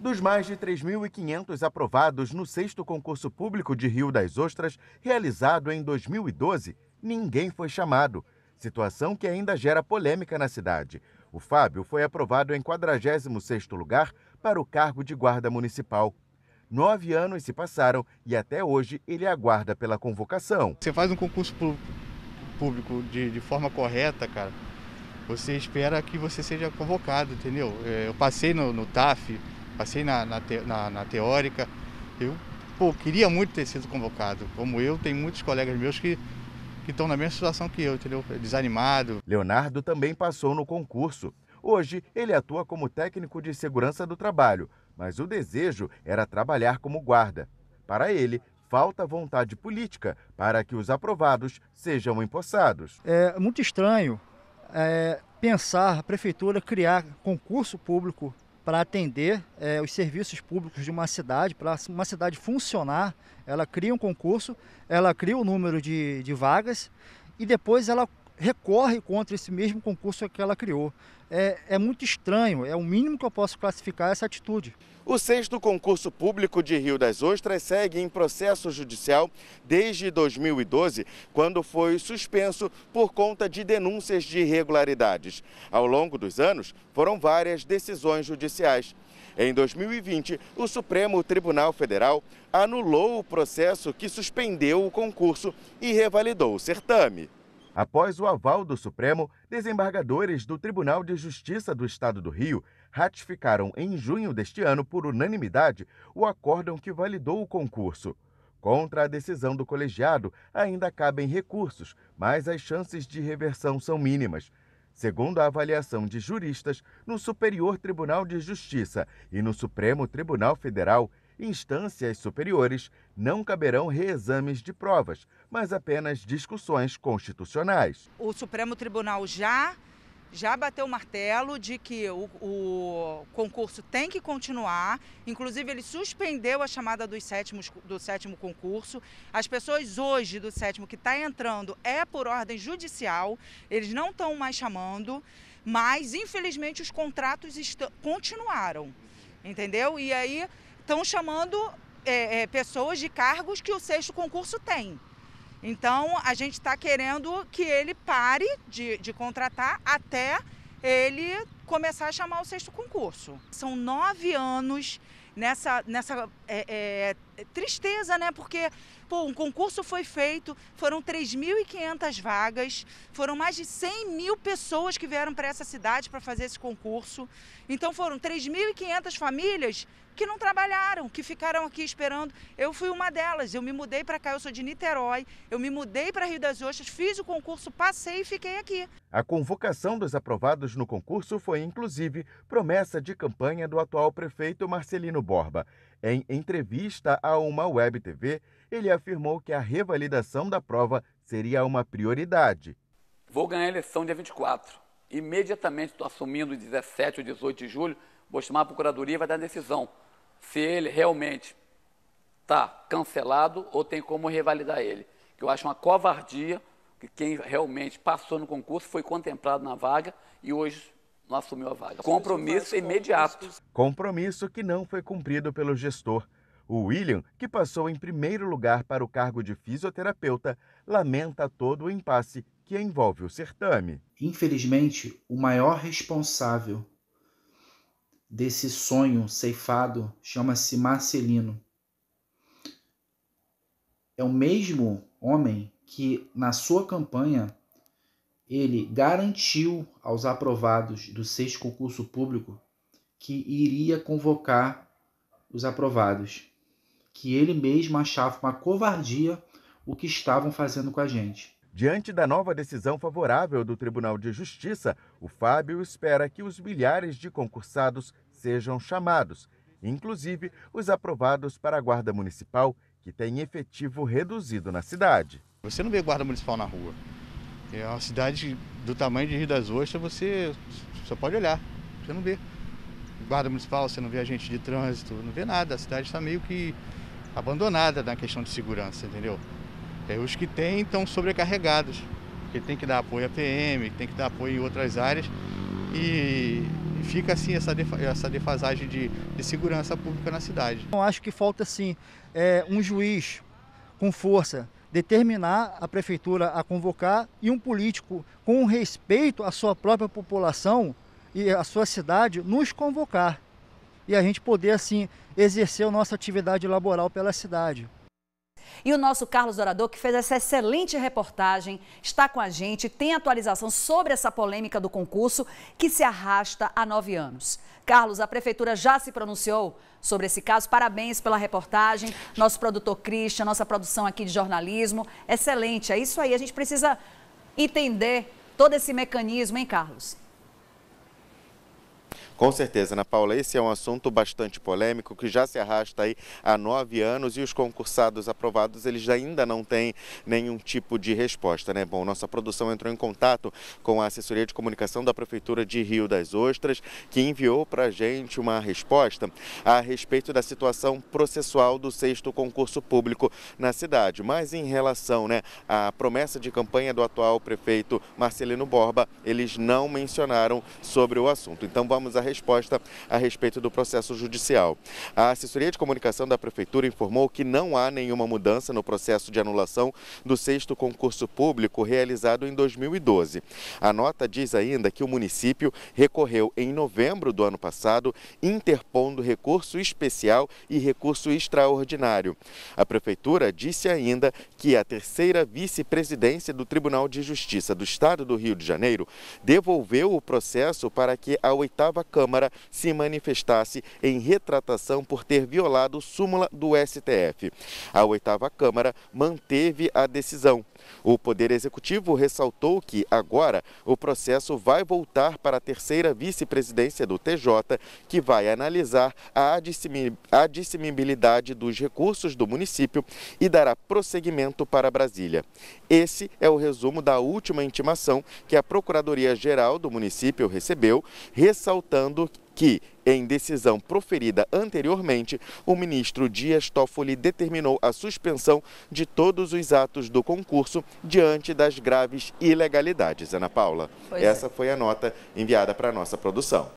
Dos mais de 3.500 aprovados no sexto concurso público de Rio das Ostras, realizado em 2012, ninguém foi chamado. Situação que ainda gera polêmica na cidade. O Fábio foi aprovado em 46º lugar para o cargo de guarda municipal. Nove anos se passaram e até hoje ele aguarda pela convocação. Você faz um concurso público de, de forma correta, cara, você espera que você seja convocado, entendeu? É, eu passei no, no TAF, passei na, na, te, na, na teórica. Eu pô, queria muito ter sido convocado. Como eu, tem muitos colegas meus que que estão na mesma situação que eu, entendeu? É desanimado. Leonardo também passou no concurso. Hoje, ele atua como técnico de segurança do trabalho, mas o desejo era trabalhar como guarda. Para ele, falta vontade política para que os aprovados sejam empossados. É muito estranho é, pensar a prefeitura criar concurso público para atender é, os serviços públicos de uma cidade, para uma cidade funcionar, ela cria um concurso, ela cria o um número de, de vagas e depois ela recorre contra esse mesmo concurso que ela criou. É, é, muito estranho, é o mínimo que eu posso classificar essa atitude. O sexto concurso público de Rio das Ostras segue em processo judicial desde 2012, quando foi suspenso por conta de denúncias de irregularidades. Ao longo dos anos, foram várias decisões judiciais. Em 2020, o Supremo Tribunal Federal anulou o processo que suspendeu o concurso e revalidou o certame. Após o aval do Supremo, desembargadores do Tribunal de Justiça do Estado do Rio ratificaram em junho deste ano, por unanimidade, o acórdão que validou o concurso. Contra a decisão do colegiado, ainda cabem recursos, mas as chances de reversão são mínimas. Segundo a avaliação de juristas, no Superior Tribunal de Justiça e no Supremo Tribunal Federal, instâncias superiores não caberão reexames de provas, mas apenas discussões constitucionais. O Supremo Tribunal já já bateu o martelo de que o, o, concurso tem que continuar. Inclusive, ele suspendeu a chamada dos sétimos, do sétimo concurso. As pessoas hoje do sétimo que está entrando é por ordem judicial, eles não estão mais chamando, mas infelizmente os contratos continuaram. Entendeu? E aí estão chamando é, é, pessoas de cargos que o sexto concurso tem. Então, a gente está querendo que ele pare de, de contratar até ele começar a chamar o sexto concurso. São nove anos nessa, nessa é, é é tristeza, né? Porque pô, um concurso foi feito, foram 3.500 vagas, foram mais de 100 mil pessoas que vieram para essa cidade para fazer esse concurso. Então foram 3.500 famílias que não trabalharam, que ficaram aqui esperando. Eu fui uma delas. Eu me mudei para cá, eu sou de Niterói, eu me mudei para Rio das Ostras, fiz o concurso, passei e fiquei aqui. A convocação dos aprovados no concurso foi, inclusive, promessa de campanha do atual prefeito Marcelino Borba. Em entrevista a uma web TV, ele afirmou que a revalidação da prova seria uma prioridade. Vou ganhar a eleição dia 24. Imediatamente estou assumindo 17 ou 18 de julho, vou chamar a Procuradoria e vai dar decisão se ele realmente está cancelado ou tem como revalidar ele. Que eu acho uma covardia que quem realmente passou no concurso foi contemplado na vaga e hoje não assumiu a vaga. Compromisso imediato. Compromisso que não foi cumprido pelo gestor. O William, que passou em primeiro lugar para o cargo de fisioterapeuta, lamenta todo o impasse que envolve o certame. Infelizmente, o maior responsável desse sonho ceifado chama-se Marcelino. É o mesmo homem que, na sua campanha, ele garantiu aos aprovados do sexto concurso público que iria convocar os aprovados que ele mesmo achava uma covardia o que estavam fazendo com a gente. Diante da nova decisão favorável do Tribunal de Justiça, o Fábio espera que os milhares de concursados sejam chamados, inclusive os aprovados para a Guarda Municipal, que tem efetivo reduzido na cidade. Você não vê Guarda Municipal na rua. É uma cidade do tamanho de Rio das Ostras, você só pode olhar, você não vê. Guarda Municipal, você não vê agente de trânsito, não vê nada. A cidade está meio que abandonada na questão de segurança, entendeu? É, os que têm estão sobrecarregados, porque tem que dar apoio à PM, tem que dar apoio em outras áreas e fica assim essa, essa defasagem de, de segurança pública na cidade. Eu então, acho que falta sim é, um juiz com força determinar a prefeitura a convocar e um político com respeito à sua própria população e à sua cidade nos convocar e a gente poder, assim, exercer a nossa atividade laboral pela cidade. E o nosso Carlos Orador, que fez essa excelente reportagem, está com a gente, tem atualização sobre essa polêmica do concurso que se arrasta há nove anos. Carlos, a prefeitura já se pronunciou sobre esse caso. Parabéns pela reportagem. Nosso produtor Christian, nossa produção aqui de jornalismo. Excelente, é isso aí. A gente precisa entender todo esse mecanismo, hein, Carlos? Com certeza, Ana Paula, esse é um assunto bastante polêmico que já se arrasta aí há nove anos e os concursados aprovados eles ainda não têm nenhum tipo de resposta, né? Bom, nossa produção entrou em contato com a assessoria de comunicação da prefeitura de Rio das Ostras, que enviou para a gente uma resposta a respeito da situação processual do sexto concurso público na cidade, mas em relação, né, à promessa de campanha do atual prefeito Marcelino Borba, eles não mencionaram sobre o assunto. Então vamos a resposta a respeito do processo judicial. A assessoria de comunicação da Prefeitura informou que não há nenhuma mudança no processo de anulação do sexto concurso público realizado em 2012. A nota diz ainda que o município recorreu em novembro do ano passado, interpondo recurso especial e recurso extraordinário. A Prefeitura disse ainda que a terceira vice-presidência do Tribunal de Justiça do Estado do Rio de Janeiro devolveu o processo para que a oitava Câmara Câmara se manifestasse em retratação por ter violado súmula do STF. A oitava Câmara manteve a decisão. O Poder Executivo ressaltou que, agora, o processo vai voltar para a terceira vice-presidência do TJ, que vai analisar a admissibilidade dos recursos do município e dará prosseguimento para Brasília. Esse é o resumo da última intimação que a Procuradoria-Geral do município recebeu, ressaltando que, em decisão proferida anteriormente, o ministro Dias Toffoli determinou a suspensão de todos os atos do concurso diante das graves ilegalidades. Ana Paula, pois é. essa é. foi a nota enviada para a nossa produção.